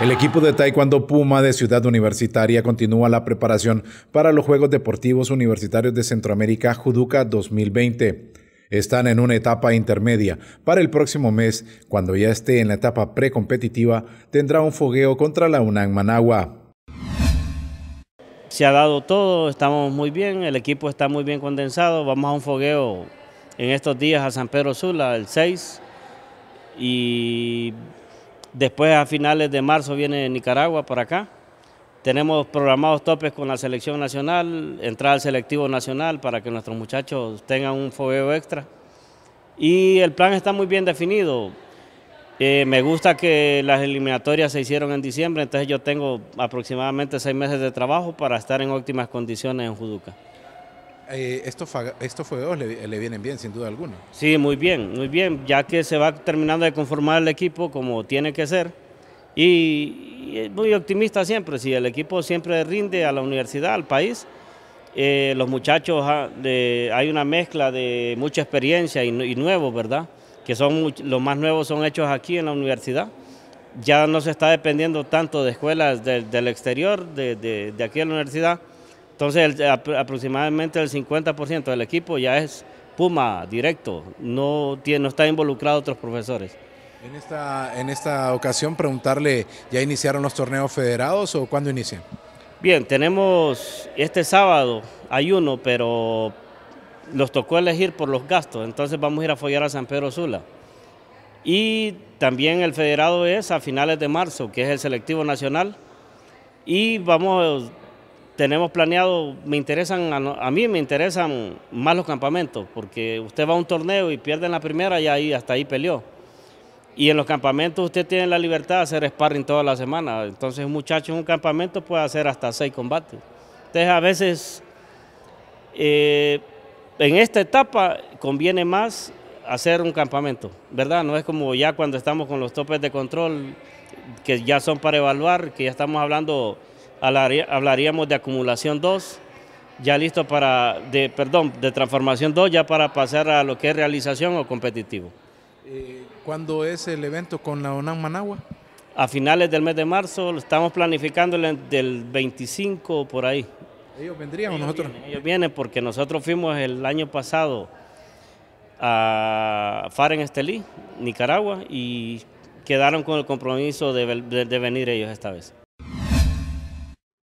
El equipo de Taekwondo Puma de Ciudad Universitaria continúa la preparación para los Juegos Deportivos Universitarios de Centroamérica Juduca 2020. Están en una etapa intermedia. Para el próximo mes, cuando ya esté en la etapa precompetitiva, tendrá un fogueo contra la UNAM Managua se ha dado todo, estamos muy bien, el equipo está muy bien condensado, vamos a un fogueo en estos días a San Pedro Sula, el 6, y Después a finales de marzo viene Nicaragua para acá. Tenemos programados topes con la selección nacional, entrar al selectivo nacional para que nuestros muchachos tengan un fogueo extra. Y el plan está muy bien definido. Eh, me gusta que las eliminatorias se hicieron en diciembre, entonces yo tengo aproximadamente seis meses de trabajo para estar en óptimas condiciones en Juduca. Eh, estos, fuegos le, vienen bien, sin duda alguna. Sí, muy bien, muy bien, ya que se va terminando de conformar el equipo como tiene que ser. Y, es muy optimista siempre, si el equipo siempre rinde a la universidad, al país, eh, los muchachos, ah, hay una mezcla de mucha experiencia y, y nuevos, ¿verdad? Que son los más nuevos son hechos aquí en la universidad ya no se está dependiendo tanto de escuelas del, exterior, de, aquí en la universidad, entonces, aproximadamente el 50% del equipo ya es Puma directo, no, tiene, no está involucrado otros profesores. En esta, en esta ocasión, preguntarle, ¿ya iniciaron los torneos federados o cuándo inician? Bien, tenemos este sábado, hay uno, pero nos tocó elegir por los gastos, entonces vamos a ir a follar a San Pedro Sula. Y también el federado es a finales de marzo, que es el selectivo nacional. Y vamos, tenemos planeado, me interesan, a, mí me interesan más los campamentos, porque usted va a un torneo y pierde en la primera y ahí, hasta ahí peleó. Y en los campamentos usted tiene la libertad de hacer sparring toda la semana. Entonces un muchacho en un campamento puede hacer hasta seis combates. Entonces a veces eh, en esta etapa conviene más hacer un campamento, ¿verdad? No es como ya cuando estamos con los topes de control, que ya son para evaluar, que ya estamos hablando hablaríamos de acumulación 2, ya listo para, de, perdón, de transformación 2, ya para pasar a lo que es realización o competitivo. Eh, ¿Cuándo es el evento con la UNAM Managua? A finales del mes de marzo, lo estamos planificando del 25 por ahí. ¿Ellos vendrían o nosotros? ellos vienen porque nosotros fuimos el año pasado a Faren Estelí, Nicaragua, y quedaron con el compromiso de venir ellos esta vez.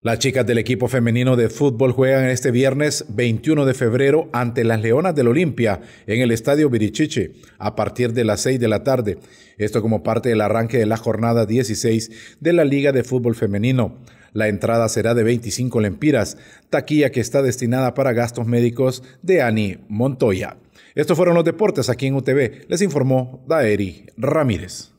Las chicas del equipo femenino de fútbol juegan este viernes 21 de febrero ante las Leonas del Olimpia en el Estadio Virichiche a partir de las 6 de la tarde. Esto como parte del arranque de la jornada 16 de la Liga de Fútbol Femenino. La entrada será de 25 lempiras, taquilla que está destinada para gastos médicos de Ani Montoya. Estos fueron los deportes aquí en UTV. Les informó Daeri Ramírez.